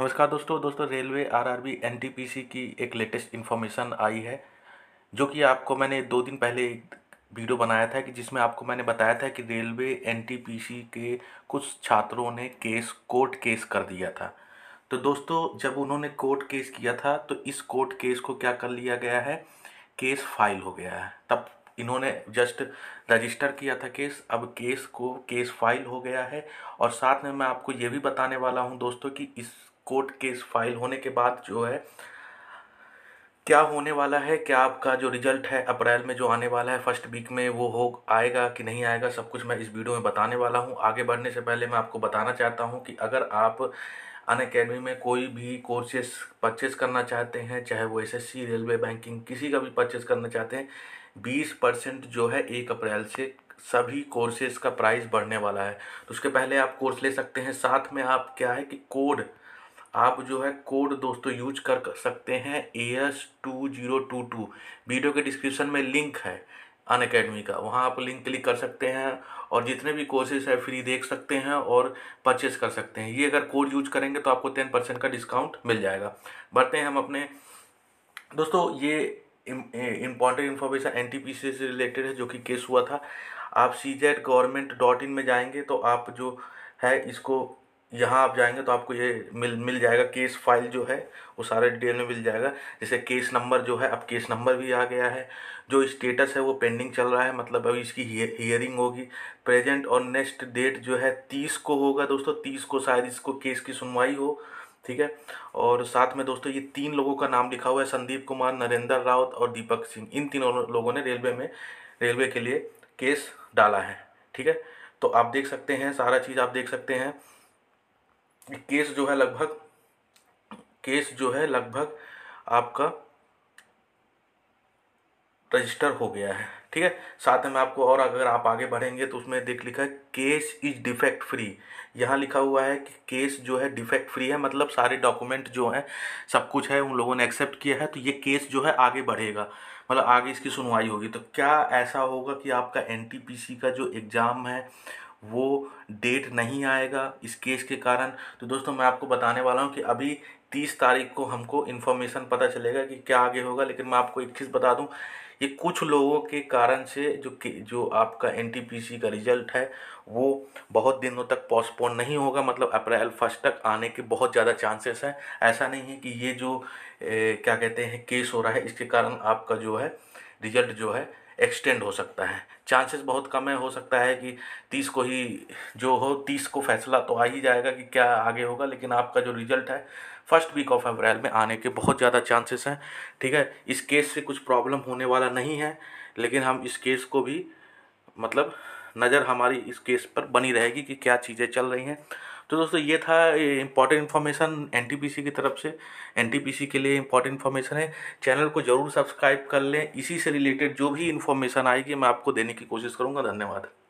नमस्कार दोस्तों दोस्तों रेलवे आरआरबी एनटीपीसी की एक लेटेस्ट इन्फॉर्मेशन आई है जो कि आपको मैंने दो दिन पहले एक वीडियो बनाया था कि जिसमें आपको मैंने बताया था कि रेलवे एनटीपीसी के कुछ छात्रों ने केस कोर्ट केस कर दिया था तो दोस्तों जब उन्होंने कोर्ट केस किया था तो इस कोर्ट केस को क्या कर लिया गया है केस फाइल हो गया है तब इन्होंने जस्ट रजिस्टर किया था केस अब केस को केस फाइल हो गया है और साथ में मैं आपको ये भी बताने वाला हूँ दोस्तों कि इस कोर्ट केस फाइल होने के बाद जो है क्या होने वाला है क्या आपका जो रिजल्ट है अप्रैल में जो आने वाला है फर्स्ट वीक में वो हो आएगा कि नहीं आएगा सब कुछ मैं इस वीडियो में बताने वाला हूँ आगे बढ़ने से पहले मैं आपको बताना चाहता हूँ कि अगर आप अन अकेडमी में कोई भी कोर्सेस परचेस करना चाहते हैं चाहे वो एसएससी रेलवे बैंकिंग किसी का भी परचेस करना चाहते हैं बीस परसेंट जो है एक अप्रैल से सभी कोर्सेज का प्राइस बढ़ने वाला है तो उसके पहले आप कोर्स ले सकते हैं साथ में आप क्या है कि कोड आप जो है कोड दोस्तों यूज कर सकते हैं A S two zero two two video के डिस्क्रिप्शन में लिंक है अन अकेडमी का वहाँ आप लिंक क्लिक कर सकते हैं और जितने भी कोर्सेज है फ्री देख सकते हैं और परचेस कर सकते हैं ये अगर कोड यूज करेंगे तो आपको टेन परसेंट का डिस्काउंट मिल जाएगा बढ़ते हैं हम अपने दोस्तों ये important information N T P से रिलेटेड है जो कि केस हुआ था आप C Z government dot in में जाएंगे तो आप जो है इसको यहाँ आप जाएंगे तो आपको ये मिल मिल जाएगा केस फाइल जो है वो सारे डिटेल में मिल जाएगा जैसे केस नंबर जो है अब केस नंबर भी आ गया है जो स्टेटस है वो पेंडिंग चल रहा है मतलब अभी इसकी हियरिंग होगी प्रेजेंट और नेक्स्ट डेट जो है तीस को होगा दोस्तों तीस को शायद इसको केस की सुनवाई हो ठीक है और साथ में दोस्तों ये तीन लोगों का नाम लिखा हुआ है संदीप कुमार नरेंद्र रावत और दीपक सिंह इन तीनों लोगों ने रेलवे में रेलवे के लिए केस डाला है ठीक है तो आप देख सकते हैं सारा चीज़ आप देख सकते हैं केस जो है लगभग केस जो है लगभग आपका रजिस्टर हो गया है ठीक है साथ में आपको और अगर आप आगे बढ़ेंगे तो उसमें देख लिखा है केस इज डिफेक्ट फ्री यहाँ लिखा हुआ है कि केस जो है डिफेक्ट फ्री है मतलब सारे डॉक्यूमेंट जो है सब कुछ है उन लोगों ने एक्सेप्ट किया है तो ये केस जो है आगे बढ़ेगा मतलब आगे इसकी सुनवाई होगी तो क्या ऐसा होगा कि आपका एन का जो एग्ज़ाम है वो डेट नहीं आएगा इस केस के कारण तो दोस्तों मैं आपको बताने वाला हूँ कि अभी तीस तारीख को हमको इन्फॉर्मेशन पता चलेगा कि क्या आगे होगा लेकिन मैं आपको एक चीज़ बता दूँ ये कुछ लोगों के कारण से जो जो आपका एन का रिजल्ट है वो बहुत दिनों तक पोस्टपोन नहीं होगा मतलब अप्रैल फर्स्ट तक आने के बहुत ज़्यादा चांसेस हैं ऐसा नहीं है कि ये जो ए, क्या कहते हैं केस हो रहा है इसके कारण आपका जो है रिजल्ट जो है एक्सटेंड हो सकता है चांसेस बहुत कम है हो सकता है कि तीस को ही जो हो तीस को फैसला तो आ ही जाएगा कि क्या आगे होगा लेकिन आपका जो रिजल्ट है फर्स्ट वीक ऑफ अप्रैल में आने के बहुत ज़्यादा चांसेस हैं ठीक है इस केस से कुछ प्रॉब्लम होने वाला नहीं है लेकिन हम इस केस को भी मतलब नज़र हमारी इस केस पर बनी रहेगी कि क्या चीज़ें चल रही हैं तो दोस्तों ये था इंपॉर्टेंट इन्फॉर्मेशन एन की तरफ से एन के लिए इंपॉर्टेंट इन्फॉर्मेशन है चैनल को ज़रूर सब्सक्राइब कर लें इसी से रिलेटेड जो भी इन्फॉर्मेशन आएगी मैं आपको देने की कोशिश करूँगा धन्यवाद